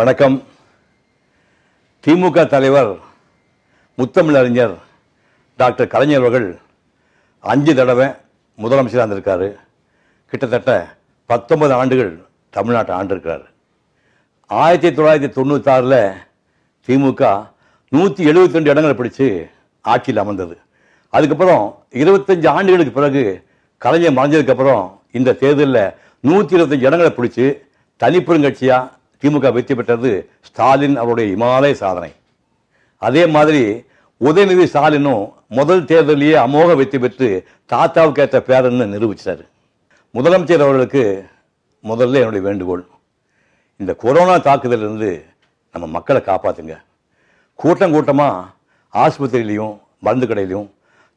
வணக்கம் திமுக தலைவர் முத்தமிழறிஞர் டாக்டர் கலைஞர் அவர்கள் அஞ்சு தடவை முதலமைச்சராக இருந்திருக்கார் கிட்டத்தட்ட பத்தொன்பது ஆண்டுகள் தமிழ்நாட்டை ஆண்டிருக்கிறார் ஆயிரத்தி தொள்ளாயிரத்தி தொண்ணூத்தாறில் திமுக நூற்றி எழுபத்தி ரெண்டு இடங்களை பிடிச்சி ஆட்சியில் அமர்ந்தது அதுக்கப்புறம் இருபத்தஞ்சி ஆண்டுகளுக்கு பிறகு கலைஞர் மறைஞ்சதுக்கப்புறம் இந்த தேர்தலில் நூற்றி இருபத்தஞ்சி இடங்களை பிடிச்சி தனிப்பெருங்கட்சியாக திமுக வெற்றி பெற்றது ஸ்டாலின் அவருடைய இமாலய சாதனை அதே மாதிரி உதயநிதி ஸ்டாலினும் முதல் தேர்தலிலேயே அமோக வெற்றி பெற்று தாத்தாவுக்கு ஏற்ற பேரன்னு நிரூபித்தார் முதலமைச்சர் அவர்களுக்கு முதல்ல என்னுடைய வேண்டுகோள் இந்த கொரோனா தாக்குதலிருந்து நம்ம மக்களை காப்பாற்றுங்க கூட்டம் கூட்டமாக ஆஸ்பத்திரியிலையும் மருந்து கடையிலையும்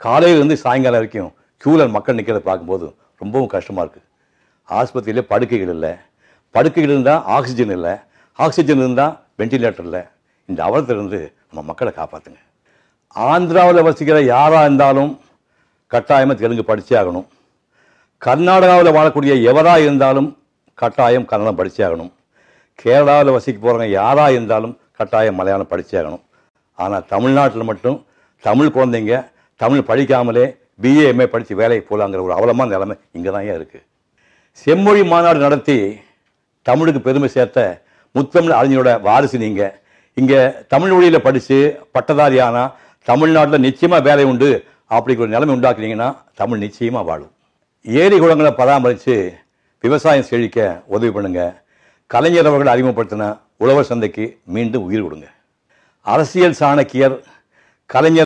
காலையிலேருந்து சாயங்காலம் வரைக்கும் க்யூவில் மக்கள் நிற்கிறத பார்க்கும்போது ரொம்பவும் கஷ்டமாக இருக்குது ஆஸ்பத்திரியில் படுக்கைகள் இல்லை படுக்கையில் இருந்தால் ஆக்சிஜன் இல்லை ஆக்சிஜன் இருந்தால் வெண்டிலேட்டர் இல்லை இந்த அவலத்திலிருந்து நம்ம மக்களை காப்பாற்றுங்க ஆந்திராவில் வசிக்கிற யாராக இருந்தாலும் கட்டாயமாக தெலுங்கு படித்தே ஆகணும் கர்நாடகாவில் வாழக்கூடிய எவராக இருந்தாலும் கட்டாயம் கன்னடம் படித்தே ஆகணும் கேரளாவில் வசிக்க போகிறவங்க யாராக இருந்தாலும் கட்டாயம் மலையாளம் படித்தே ஆகணும் ஆனால் தமிழ்நாட்டில் மட்டும் தமிழ் குழந்தைங்க தமிழ் படிக்காமலே பிஏஎம்ஏ படித்து வேலைக்கு போகலாங்கிற ஒரு அவலமான நிலைமை இங்கே தான் இருக்குது செம்மொழி மாநாடு நடத்தி தமிழுக்கு பெருமை சேர்த்த முத்தமிழ் அறிஞரோட வாரிசு நீங்கள் இங்கே தமிழ் மொழியில் படித்து பட்டதாரி தமிழ்நாட்டில் நிச்சயமாக வேலை உண்டு அப்படி ஒரு நிலைமை உண்டாக்குறீங்கன்னா தமிழ் நிச்சயமாக வாழும் ஏரி குளங்களை பராமரித்து விவசாயம் செழிக்க உதவி பண்ணுங்கள் கலைஞர் அறிமுகப்படுத்தின உழவர் சந்தைக்கு மீண்டும் உயிர் கொடுங்க அரசியல் சாணக்கியர் கலைஞர்